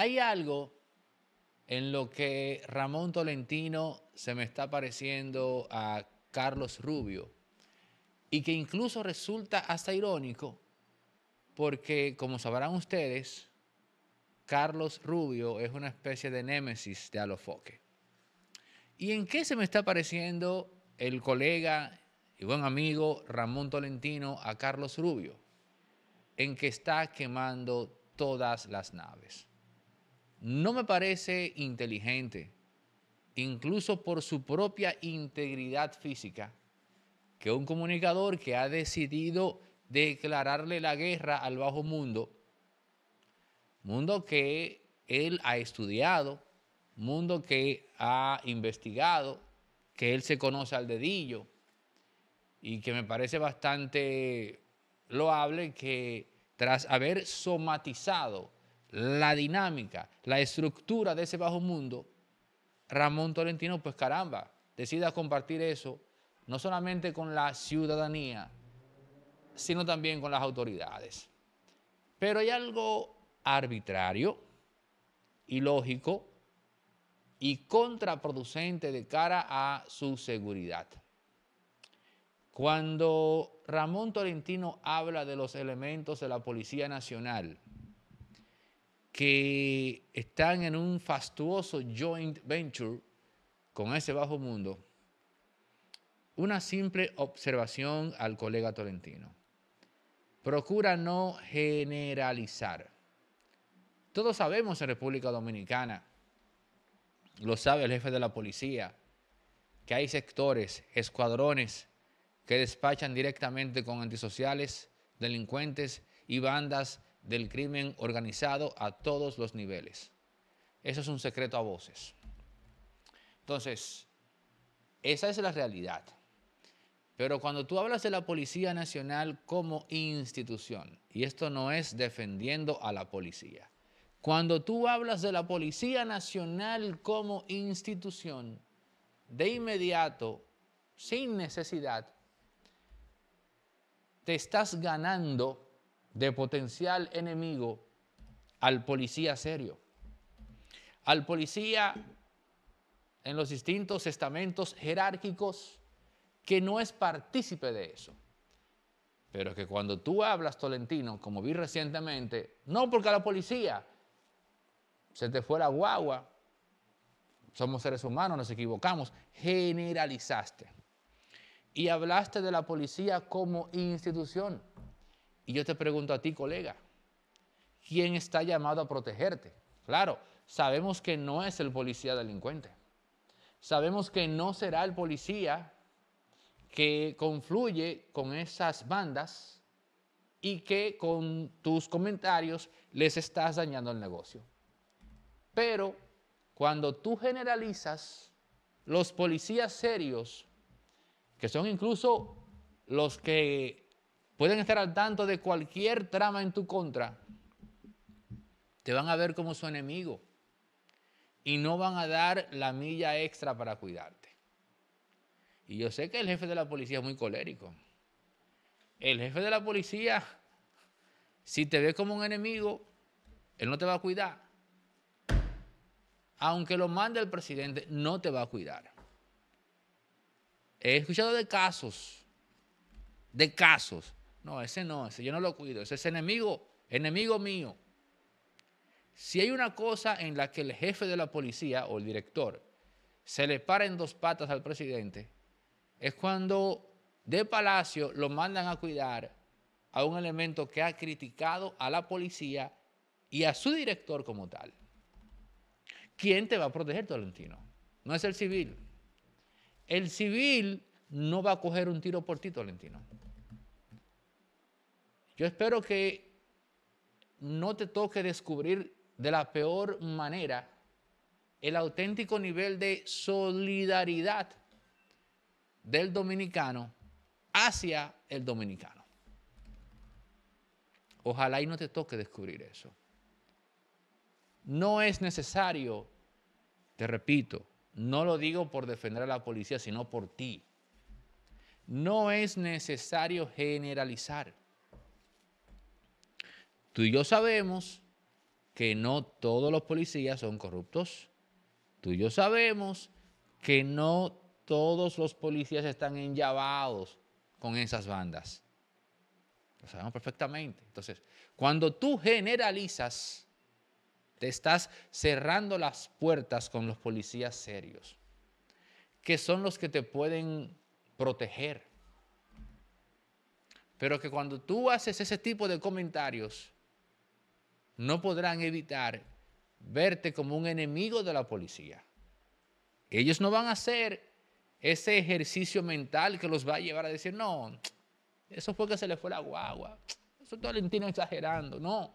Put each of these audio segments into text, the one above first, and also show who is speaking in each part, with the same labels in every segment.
Speaker 1: Hay algo en lo que Ramón Tolentino se me está pareciendo a Carlos Rubio y que incluso resulta hasta irónico porque, como sabrán ustedes, Carlos Rubio es una especie de némesis de Alofoque. ¿Y en qué se me está pareciendo el colega y buen amigo Ramón Tolentino a Carlos Rubio? En que está quemando todas las naves no me parece inteligente, incluso por su propia integridad física, que un comunicador que ha decidido declararle la guerra al bajo mundo, mundo que él ha estudiado, mundo que ha investigado, que él se conoce al dedillo y que me parece bastante loable que tras haber somatizado la dinámica, la estructura de ese bajo mundo, Ramón Tolentino, pues caramba, decida compartir eso, no solamente con la ciudadanía, sino también con las autoridades. Pero hay algo arbitrario, ilógico y contraproducente de cara a su seguridad. Cuando Ramón Tolentino habla de los elementos de la Policía Nacional, que están en un fastuoso joint venture con ese bajo mundo, una simple observación al colega tolentino. Procura no generalizar. Todos sabemos en República Dominicana, lo sabe el jefe de la policía, que hay sectores, escuadrones que despachan directamente con antisociales, delincuentes y bandas del crimen organizado a todos los niveles. Eso es un secreto a voces. Entonces, esa es la realidad. Pero cuando tú hablas de la Policía Nacional como institución, y esto no es defendiendo a la policía, cuando tú hablas de la Policía Nacional como institución, de inmediato, sin necesidad, te estás ganando de potencial enemigo al policía serio, al policía en los distintos estamentos jerárquicos que no es partícipe de eso. Pero que cuando tú hablas, Tolentino, como vi recientemente, no porque la policía se te fuera guagua, somos seres humanos, nos equivocamos, generalizaste. Y hablaste de la policía como institución y yo te pregunto a ti, colega, ¿quién está llamado a protegerte? Claro, sabemos que no es el policía delincuente. Sabemos que no será el policía que confluye con esas bandas y que con tus comentarios les estás dañando el negocio. Pero cuando tú generalizas, los policías serios, que son incluso los que pueden estar al tanto de cualquier trama en tu contra, te van a ver como su enemigo y no van a dar la milla extra para cuidarte. Y yo sé que el jefe de la policía es muy colérico. El jefe de la policía, si te ve como un enemigo, él no te va a cuidar. Aunque lo mande el presidente, no te va a cuidar. He escuchado de casos, de casos, no, ese no, ese yo no lo cuido, ese es enemigo, enemigo mío. Si hay una cosa en la que el jefe de la policía o el director se le para en dos patas al presidente, es cuando de Palacio lo mandan a cuidar a un elemento que ha criticado a la policía y a su director como tal. ¿Quién te va a proteger, Tolentino? No es el civil. El civil no va a coger un tiro por ti, Tolentino. Yo espero que no te toque descubrir de la peor manera el auténtico nivel de solidaridad del dominicano hacia el dominicano. Ojalá y no te toque descubrir eso. No es necesario, te repito, no lo digo por defender a la policía, sino por ti. No es necesario generalizar. Tú y yo sabemos que no todos los policías son corruptos. Tú y yo sabemos que no todos los policías están enllavados con esas bandas. Lo sabemos perfectamente. Entonces, cuando tú generalizas, te estás cerrando las puertas con los policías serios, que son los que te pueden proteger. Pero que cuando tú haces ese tipo de comentarios, no podrán evitar verte como un enemigo de la policía. Ellos no van a hacer ese ejercicio mental que los va a llevar a decir, no, eso fue que se le fue la guagua, eso es Tolentino exagerando, no.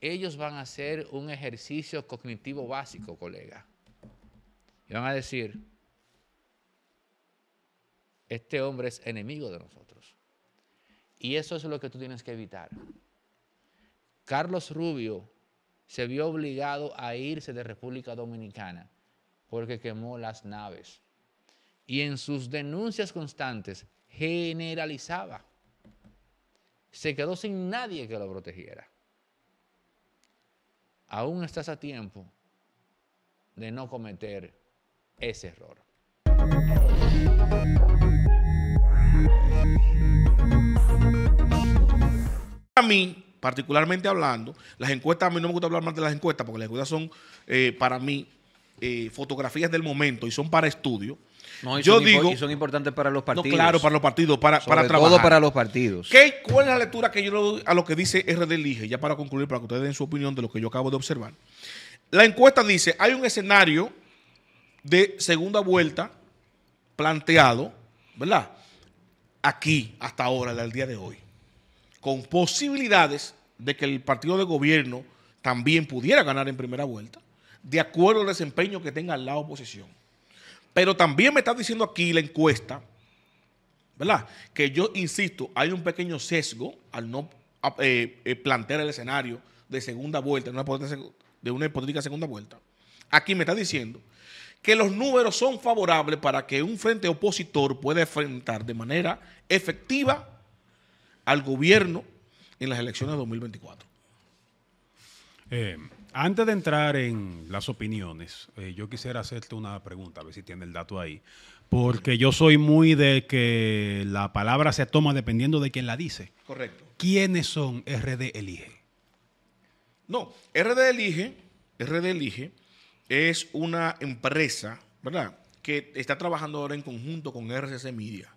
Speaker 1: Ellos van a hacer un ejercicio cognitivo básico, colega. Y van a decir, este hombre es enemigo de nosotros. Y eso es lo que tú tienes que evitar. Carlos Rubio se vio obligado a irse de República Dominicana porque quemó las naves. Y en sus denuncias constantes generalizaba. Se quedó sin nadie que lo protegiera. Aún estás a tiempo de no cometer ese error.
Speaker 2: A mí particularmente hablando, las encuestas, a mí no me gusta hablar más de las encuestas, porque las encuestas son, eh, para mí, eh, fotografías del momento y son para estudio.
Speaker 3: No, y Yo son digo, son importantes para los partidos. No, claro, para los partidos, para, Sobre para trabajar. Todo para los partidos. ¿Qué,
Speaker 2: ¿Cuál es la lectura que yo a lo que dice RD Elige? Ya para concluir, para que ustedes den su opinión de lo que yo acabo de observar. La encuesta dice, hay un escenario de segunda vuelta planteado, ¿verdad? Aquí, hasta ahora, al día de hoy con posibilidades de que el partido de gobierno también pudiera ganar en primera vuelta, de acuerdo al desempeño que tenga la oposición. Pero también me está diciendo aquí la encuesta, ¿verdad? Que yo insisto, hay un pequeño sesgo al no eh, eh, plantear el escenario de segunda vuelta, de una hipotética segunda vuelta. Aquí me está diciendo que los números son favorables para que un frente opositor pueda enfrentar de manera efectiva al gobierno en las elecciones de 2024. Eh, antes de entrar en las opiniones, eh, yo quisiera hacerte una pregunta, a ver si tiene el dato ahí. Porque yo soy muy de que la palabra se toma dependiendo de quién la dice. Correcto. ¿Quiénes son RD Elige? No, RD Elige, RD Elige es una empresa, ¿verdad? Que está trabajando ahora en conjunto con RCC Media.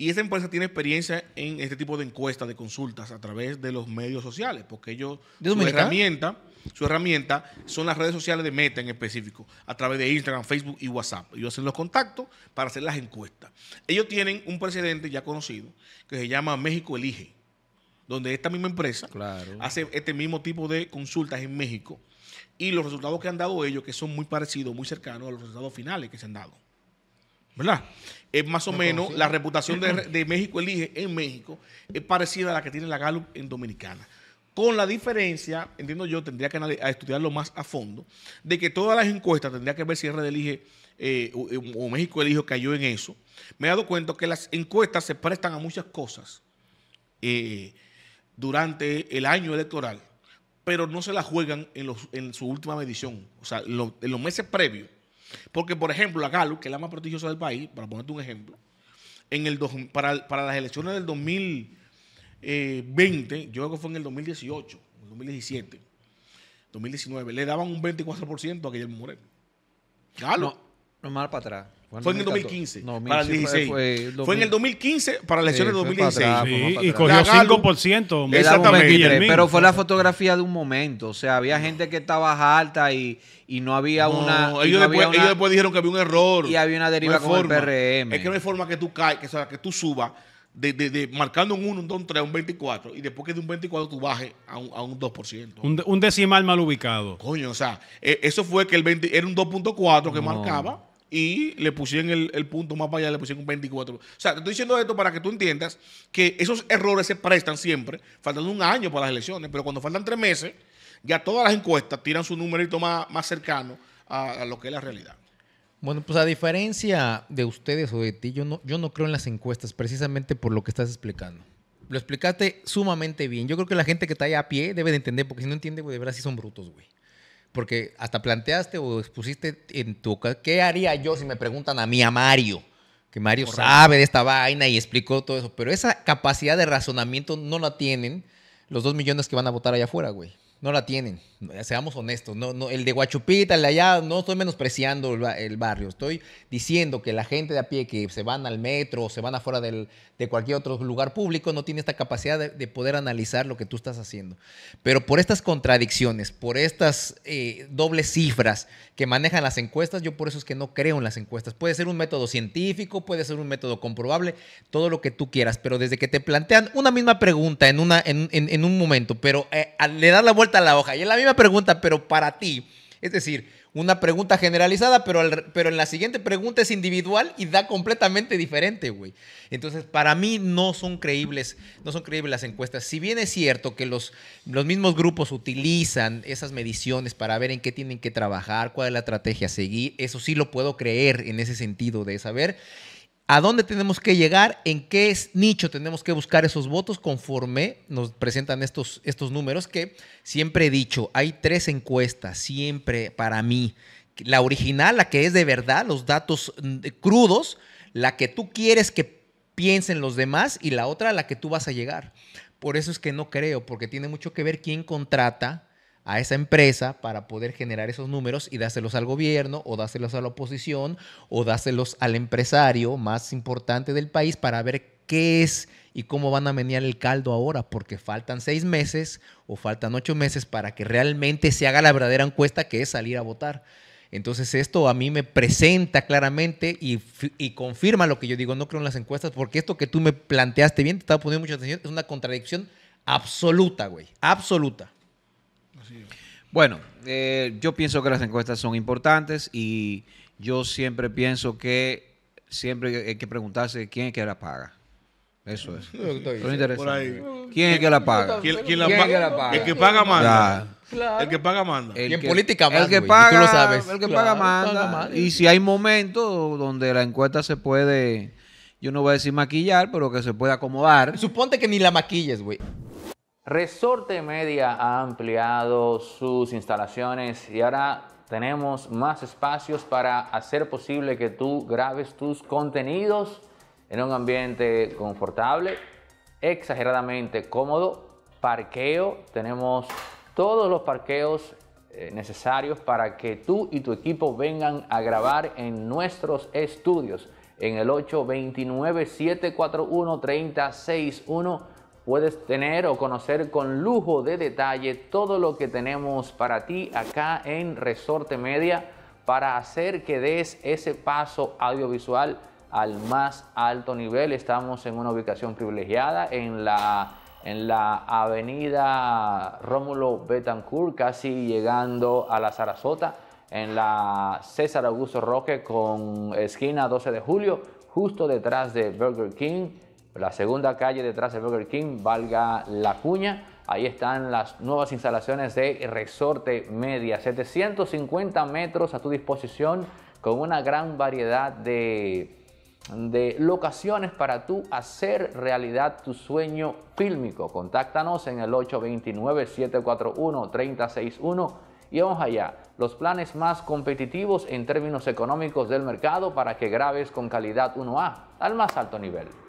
Speaker 2: Y esa empresa tiene experiencia en este tipo de encuestas, de consultas a través de los medios sociales, porque ellos, su herramienta, su herramienta son las redes sociales de Meta en específico, a través de Instagram, Facebook y WhatsApp. Ellos hacen los contactos para hacer las encuestas. Ellos tienen un precedente ya conocido que se llama México Elige, donde esta misma empresa hace este mismo tipo de consultas en México y los resultados que han dado ellos, que son muy parecidos, muy cercanos a los resultados finales que se han dado. ¿verdad? Es más o menos la reputación de, México elige en México es parecida a la que tiene la Gallup en Dominicana. Con la diferencia, entiendo yo, tendría que estudiarlo más a fondo, de que todas las encuestas tendría que ver si RD elige eh, eh, o, México elige cayó en eso. Me he dado cuenta que las encuestas se prestan a muchas cosas eh, durante el año electoral, pero no se las juegan en, los, en su última medición, o sea, en los meses previos porque, por ejemplo, la Galo, que es la más prestigiosa del país, para ponerte un ejemplo, en el para, para, las elecciones del 2020, eh, yo creo que fue en el 2018, 2017, 2019, le daban un 24% a Guillermo Moreno. Galo. No, no mal para atrás. Fue en el 2015. No, para el Fue, en el 2015 para la elección del 2016. y cogió 5%. Exactamente. pero fue la fotografía de un momento. O sea, había gente que estaba alta y, no había una. Ellos, después, dijeron que había un error. Y había una deriva con el PRM. Es que no hay forma que tú caes, que tú subas. De, marcando un 1, un 2, un 3, un 24, y después que de un 24 tú bajes a un, 2%. Un, decimal mal ubicado. Coño, o sea, e, eso fue que el 20, era un 2.4 que marcaba, y le pusieron el, punto más para allá, le pusieron un 24. O sea, te estoy diciendo esto para que tú entiendas que esos errores se prestan siempre, faltando un año para las elecciones, pero cuando faltan tres meses, ya todas las encuestas tiran su numerito más, más cercano a, lo que es la realidad.
Speaker 3: Bueno, pues a diferencia de ustedes o de ti, yo no, yo no creo en las encuestas, precisamente por lo que estás explicando. Lo explicaste sumamente bien. Yo creo que la gente que está ahí a pie debe de entender, porque si no entiende, güey, de verdad sí son brutos, güey. Porque hasta planteaste o expusiste en tu... ¿Qué haría yo si me preguntan a mí, a Mario? Que Mario sabe de esta vaina y explicó todo eso. Pero esa capacidad de razonamiento no la tienen los dos millones que van a votar allá afuera, güey. No la tienen seamos honestos, no, no, el de Guachupita, el de allá, no estoy menospreciando el, barrio, estoy diciendo que la gente de a pie que se van al metro o se van afuera de cualquier otro lugar público no tiene esta capacidad de, poder analizar lo que tú estás haciendo. Pero por estas contradicciones, por estas eh, dobles cifras que manejan las encuestas, yo por eso es que no creo en las encuestas. Puede ser un método científico, puede ser un método comprobable, todo lo que tú quieras, pero desde que te plantean una misma pregunta en, una, en, un momento, pero eh, le das la vuelta a la hoja y la misma pregunta, pero para ti. Es decir, una pregunta generalizada, pero, pero en la siguiente pregunta es individual y da completamente diferente, güey. Entonces, para mí no son creíbles, no son creíbles las encuestas. Si bien es cierto que los, los mismos grupos utilizan esas mediciones para ver en qué tienen que trabajar, cuál es la estrategia a seguir, eso sí lo puedo creer en ese sentido de saber a dónde tenemos que llegar, en qué nicho tenemos que buscar esos votos conforme nos presentan estos, estos números que siempre he dicho, hay tres encuestas siempre para mí. La original, la que es de verdad, los datos mm, crudos, la que tú quieres que piensen los demás y la otra la que tú vas a llegar. Por eso es que no creo, porque tiene mucho que ver quién contrata, a esa empresa para poder generar esos números y dárselos al gobierno o dárselos a la oposición o dárselos al empresario más importante del país para ver qué es y cómo van a menear el caldo ahora, porque faltan seis meses o faltan ocho meses para que realmente se haga la verdadera encuesta que es salir a votar. Entonces esto a mí me presenta claramente y, y confirma lo que yo digo, no creo en las encuestas, porque esto que tú me planteaste bien, te estaba poniendo mucha atención, es una contradicción absoluta, güey, absoluta.
Speaker 2: Bueno, eh, yo pienso que las encuestas son importantes y yo siempre pienso que siempre hay que preguntarse quién es que la paga. Eso es. ¿Quién es el que la paga? El, que paga? el manda. El que paga manda. y en política manda. El que paga, tú lo sabes. El que paga manda. y si hay momentos
Speaker 3: donde la encuesta se puede, yo no voy a decir maquillar, pero que se puede acomodar. Suponte que ni la maquilles, güey.
Speaker 1: Resorte Media ha ampliado sus instalaciones y ahora tenemos más espacios para hacer posible que tú grabes tus contenidos en un ambiente confortable, exageradamente cómodo, parqueo, tenemos todos los parqueos eh, necesarios para que tú y tu equipo vengan a grabar en nuestros estudios en el 829 741 3061 puedes tener o conocer con lujo de detalle todo lo que tenemos para ti acá en Resorte Media para hacer que des ese paso audiovisual al más alto nivel. Estamos en una ubicación privilegiada en la, en la avenida Rómulo Betancourt, casi llegando a la Sarasota, en la César Augusto Roque con esquina 12 de julio, justo detrás de Burger King la segunda calle detrás de Burger King, valga la cuña. Ahí están las nuevas instalaciones de Resorte Media. 750 metros a tu disposición con una gran variedad de, locaciones para tú hacer realidad tu sueño fílmico. Contáctanos en el 829 741 361 y vamos allá. Los planes más competitivos en términos económicos del mercado para que grabes con calidad 1A al más alto nivel.